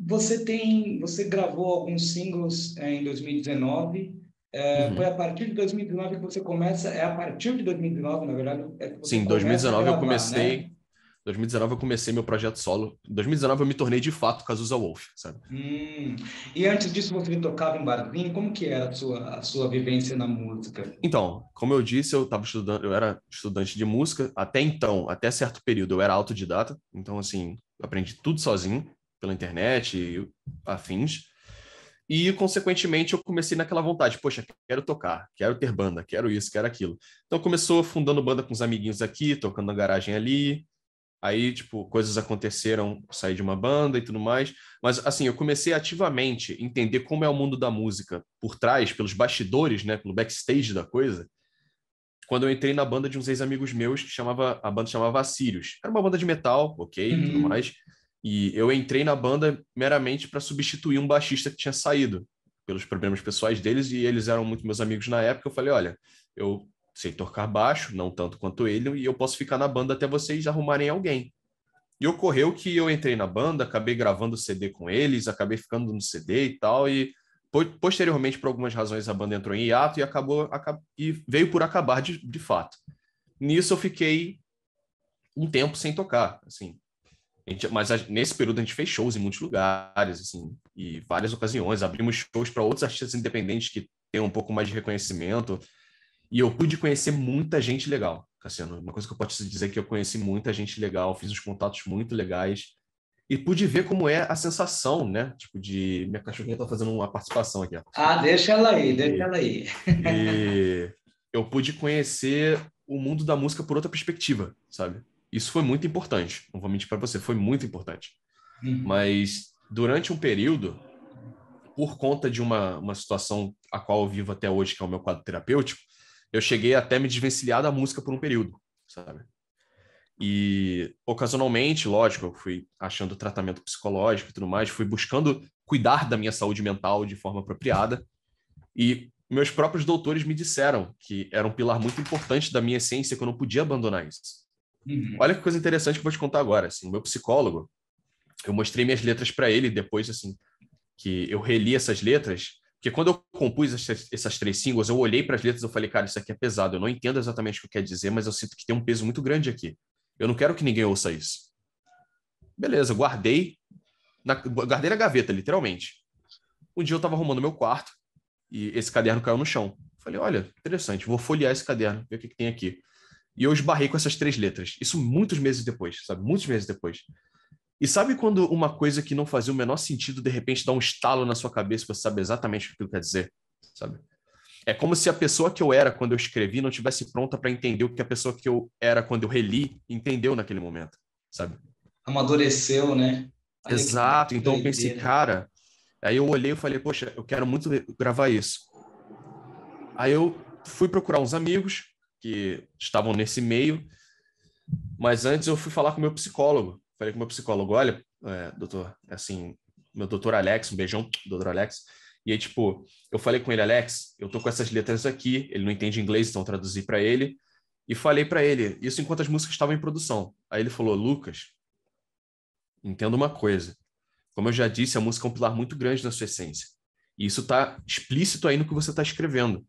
você tem, você gravou alguns singles é, em 2019. É, eh, uhum. Foi a partir de 2019 que você começa. É a partir de 2019, na verdade. É Sim, 2019 gravar, eu né? comecei. Né? 2019 eu comecei meu projeto solo. Em 2019 eu me tornei de fato Cazuza Wolf, sabe? Hum. E antes disso você tocava em barzinho? Como que era a sua, a sua vivência na música? Então, como eu disse, eu estava estudando, eu era estudante de música até então, até certo período eu era autodidata, então assim, aprendi tudo sozinho pela internet e afins. E, consequentemente, eu comecei naquela vontade: poxa, quero tocar, quero ter banda, quero isso, quero aquilo. Então, começou fundando banda com os amiguinhos aqui, tocando na garagem ali. Aí, tipo, coisas aconteceram, saí de uma banda e tudo mais. Mas, assim, eu comecei ativamente a entender como é o mundo da música por trás, pelos bastidores, né, pelo backstage da coisa. Quando eu entrei na banda de uns ex-amigos meus, que chamava, a banda chamava Assírios. Era uma banda de metal, ok, uhum. tudo mais e eu entrei na banda meramente para substituir um baixista que tinha saído pelos problemas pessoais deles e eles eram muito meus amigos na época. Eu falei, olha, eu sei tocar baixo, não tanto quanto ele, e eu posso ficar na banda até vocês arrumarem alguém. E ocorreu que eu entrei na banda, acabei gravando CD com eles, acabei ficando no CD e tal, e posteriormente, por algumas razões, a banda entrou em hiato e acabou e veio por acabar de, de fato. Nisso eu fiquei um tempo sem tocar, assim, Gente, mas a, nesse período a gente fez shows em muitos lugares, assim, e várias ocasiões. Abrimos shows para outros artistas independentes que têm um pouco mais de reconhecimento. E eu pude conhecer muita gente legal, Cassiano. Uma coisa que eu posso dizer é que eu conheci muita gente legal, fiz uns contatos muito legais. E pude ver como é a sensação, né? Tipo, de. Minha cachorrinha tá fazendo uma participação aqui. Ó. Ah, deixa ela aí, e... deixa ela aí. e eu pude conhecer o mundo da música por outra perspectiva, sabe? Isso foi muito importante, não vou mentir para você, foi muito importante. Uhum. Mas durante um período, por conta de uma, uma situação a qual eu vivo até hoje, que é o meu quadro terapêutico, eu cheguei até me desvencilhar da música por um período, sabe? E ocasionalmente, lógico, eu fui achando tratamento psicológico e tudo mais, fui buscando cuidar da minha saúde mental de forma apropriada. E meus próprios doutores me disseram que era um pilar muito importante da minha essência que eu não podia abandonar isso. Uhum. Olha que coisa interessante que eu vou te contar agora. Assim, meu psicólogo, eu mostrei minhas letras para ele depois, assim, que eu reli essas letras. Porque quando eu compus essas, essas três singles, eu olhei para as letras e falei, cara, isso aqui é pesado. Eu não entendo exatamente o que quer dizer, mas eu sinto que tem um peso muito grande aqui. Eu não quero que ninguém ouça isso. Beleza, guardei na, guardei na gaveta, literalmente. Um dia eu estava arrumando meu quarto e esse caderno caiu no chão. Falei, olha, interessante, vou folhear esse caderno, ver o que, que tem aqui. E eu esbarrei com essas três letras. Isso muitos meses depois, sabe? Muitos meses depois. E sabe quando uma coisa que não fazia o menor sentido de repente dá um estalo na sua cabeça você sabe exatamente o que quer dizer, sabe? É como se a pessoa que eu era quando eu escrevi não tivesse pronta para entender o que a pessoa que eu era quando eu reli entendeu naquele momento, sabe? Amadureceu, né? Exato. Então eu pensei, cara, aí eu olhei e falei, poxa, eu quero muito gravar isso. Aí eu fui procurar uns amigos, que estavam nesse meio. Mas antes eu fui falar com meu psicólogo. Falei com meu psicólogo, olha, é, doutor, é assim, meu doutor Alex, um beijão, doutor Alex. E aí, tipo, eu falei com ele, Alex, eu tô com essas letras aqui, ele não entende inglês, então traduzi para ele. E falei para ele, isso enquanto as músicas estavam em produção. Aí ele falou, Lucas, entenda uma coisa. Como eu já disse, a música é um pilar muito grande na sua essência. E isso tá explícito aí no que você tá escrevendo.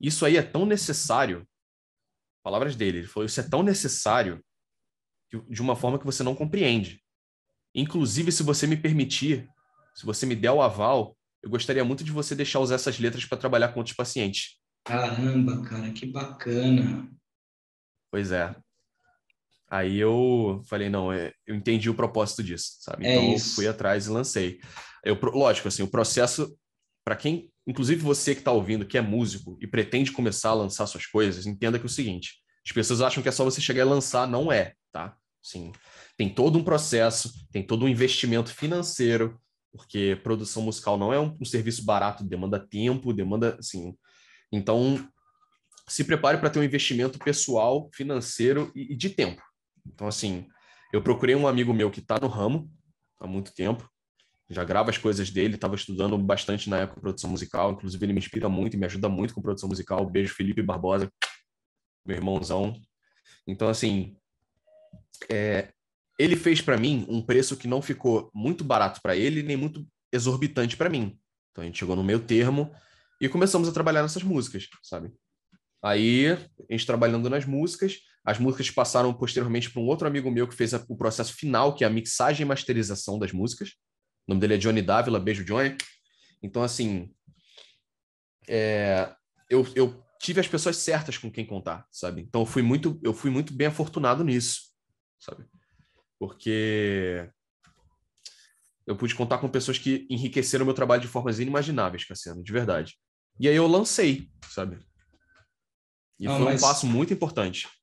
Isso aí é tão necessário Palavras dele. Ele falou: Isso é tão necessário de uma forma que você não compreende. Inclusive, se você me permitir, se você me der o aval, eu gostaria muito de você deixar usar essas letras para trabalhar com outros pacientes. Caramba, cara, que bacana. Pois é. Aí eu falei, não, é, eu entendi o propósito disso, sabe? É então eu fui atrás e lancei. Eu, lógico, assim, o processo, para quem Inclusive, você que está ouvindo, que é músico e pretende começar a lançar suas coisas, entenda que é o seguinte: as pessoas acham que é só você chegar e lançar, não é, tá? Sim. Tem todo um processo, tem todo um investimento financeiro, porque produção musical não é um, um serviço barato, demanda tempo, demanda, assim. Então, se prepare para ter um investimento pessoal, financeiro e, e de tempo. Então, assim, eu procurei um amigo meu que está no ramo há muito tempo já grava as coisas dele, estava estudando bastante na época produção musical, inclusive ele me inspira muito e me ajuda muito com produção musical. Beijo, Felipe Barbosa, meu irmãozão. Então, assim, é, ele fez para mim um preço que não ficou muito barato para ele, nem muito exorbitante para mim. Então, a gente chegou no meio termo e começamos a trabalhar nessas músicas, sabe? Aí, a gente trabalhando nas músicas, as músicas passaram posteriormente para um outro amigo meu que fez o processo final, que é a mixagem e masterização das músicas. O nome dele é Johnny Davila, beijo Johnny. Então, assim, é, eu, eu tive as pessoas certas com quem contar, sabe? Então, eu fui muito, eu fui muito bem afortunado nisso, sabe? Porque eu pude contar com pessoas que enriqueceram meu trabalho de formas inimagináveis, Cassiano, de verdade. E aí eu lancei, sabe? E Não, foi mas... um passo muito importante.